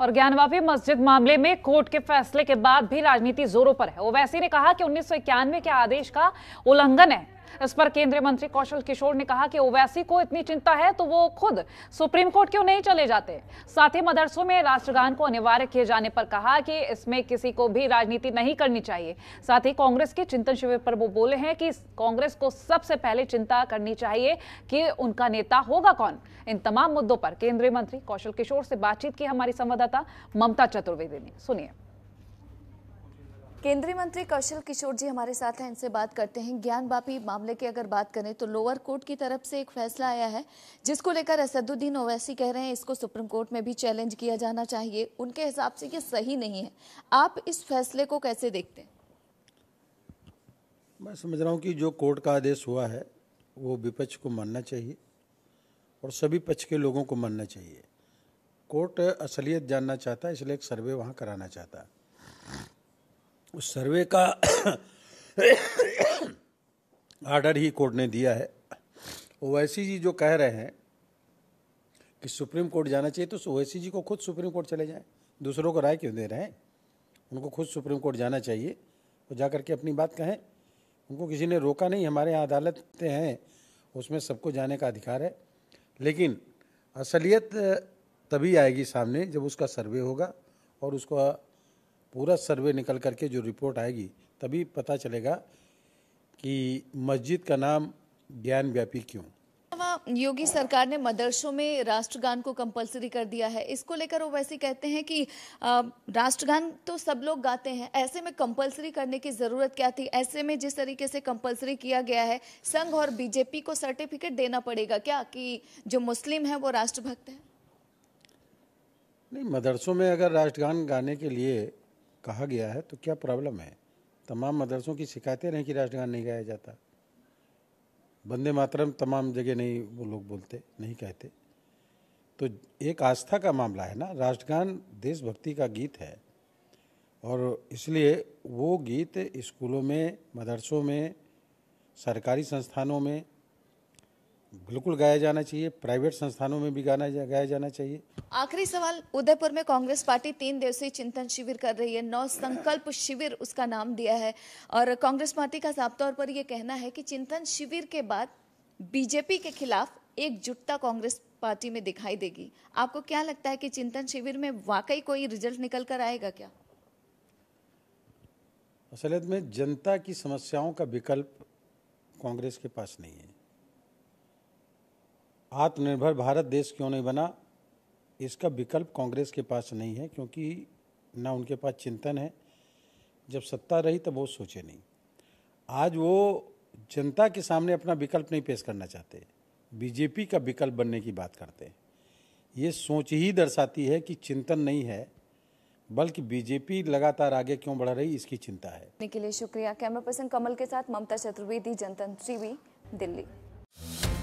और ज्ञानवापी मस्जिद मामले में कोर्ट के फैसले के बाद भी राजनीति जोरों पर है ओवैसी ने कहा कि उन्नीस के आदेश का उल्लंघन है इस पर केंद्रीय मंत्री कौशल किशोर ने कहा कि ओवैसी को इतनी चिंता है तो वो खुद सुप्रीम कोर्ट क्यों नहीं चले जाते साथ ही मदरसों में राष्ट्रगान को अनिवार्य किए जाने पर कहा कि इसमें किसी को भी राजनीति नहीं करनी चाहिए साथ ही कांग्रेस के चिंतन शिविर पर वो बोले हैं कि कांग्रेस को सबसे पहले चिंता करनी चाहिए कि उनका नेता होगा कौन इन तमाम मुद्दों पर केंद्रीय मंत्री कौशल किशोर से बातचीत की हमारी संवाददाता ममता चतुर्वेदी ने सुनिए केंद्रीय मंत्री कौशल किशोर जी हमारे साथ हैं इनसे बात करते हैं ज्ञान बापी मामले की अगर बात करें तो लोअर कोर्ट की तरफ से एक फैसला आया है जिसको लेकर असदुद्दीन ओवैसी कह रहे हैं इसको सुप्रीम कोर्ट में भी चैलेंज किया जाना चाहिए उनके हिसाब से ये सही नहीं है आप इस फैसले को कैसे देखते हैं मैं समझ रहा हूँ कि जो कोर्ट का आदेश हुआ है वो विपक्ष को मानना चाहिए और सभी पक्ष के लोगों को मानना चाहिए कोर्ट असलियत जानना चाहता है इसलिए एक सर्वे वहाँ कराना चाहता है उस सर्वे का आर्डर ही कोर्ट ने दिया है ओवैसी जी जो कह रहे हैं कि सुप्रीम कोर्ट जाना चाहिए तो ओवैसी जी को खुद सुप्रीम कोर्ट चले जाएं दूसरों को राय क्यों दे रहे हैं उनको खुद सुप्रीम कोर्ट जाना चाहिए वो जा करके अपनी बात कहें उनको किसी ने रोका नहीं हमारे यहाँ अदालतें हैं उसमें सबको जाने का अधिकार है लेकिन असलियत तभी आएगी सामने जब उसका सर्वे होगा और उसका पूरा सर्वे निकल करके जो रिपोर्ट आएगी तभी पता चलेगा कि मस्जिद का नाम ज्ञान व्यापी क्यों योगी सरकार ने मदरसों में राष्ट्रगान को कंपलसरी कर दिया है इसको लेकर वो वैसे कहते हैं कि राष्ट्रगान तो सब लोग गाते हैं ऐसे में कंपलसरी करने की जरूरत क्या थी ऐसे में जिस तरीके से कंपलसरी किया गया है संघ और बीजेपी को सर्टिफिकेट देना पड़ेगा क्या कि जो मुस्लिम है वो राष्ट्रभक्त है नहीं मदरसों में अगर राष्ट्रगान गाने के लिए कहा गया है तो क्या प्रॉब्लम है तमाम मदरसों की शिकायतें रहें कि राष्ट्रगान नहीं गाया जाता बंदे मातरम तमाम जगह नहीं वो लोग बोलते नहीं कहते तो एक आस्था का मामला है ना राष्ट्रगान देशभक्ति का गीत है और इसलिए वो गीत स्कूलों में मदरसों में सरकारी संस्थानों में बिल्कुल गाया जाना चाहिए प्राइवेट संस्थानों में भी गाना जा, गाया जाना चाहिए आखिरी सवाल उदयपुर में कांग्रेस पार्टी तीन दिवसीय चिंतन शिविर कर रही है नौ संकल्प शिविर उसका नाम दिया है और कांग्रेस पार्टी का साफ तौर पर यह कहना है कि चिंतन शिविर के बाद बीजेपी के खिलाफ एकजुटता कांग्रेस पार्टी में दिखाई देगी आपको क्या लगता है कि चिंतन शिविर में वाकई कोई रिजल्ट निकल कर आएगा क्या असलियत में जनता की समस्याओं का विकल्प कांग्रेस के पास नहीं है आत्मनिर्भर भारत देश क्यों नहीं बना इसका विकल्प कांग्रेस के पास नहीं है क्योंकि ना उनके पास चिंतन है जब सत्ता रही तब वो सोचे नहीं आज वो जनता के सामने अपना विकल्प नहीं पेश करना चाहते बीजेपी का विकल्प बनने की बात करते हैं ये सोच ही दर्शाती है कि चिंतन नहीं है बल्कि बीजेपी लगातार आगे क्यों बढ़ रही इसकी चिंता है के लिए शुक्रिया कैमरा पर्सन कमल के साथ ममता चतुर्वेदी जनतंत्री टीवी दिल्ली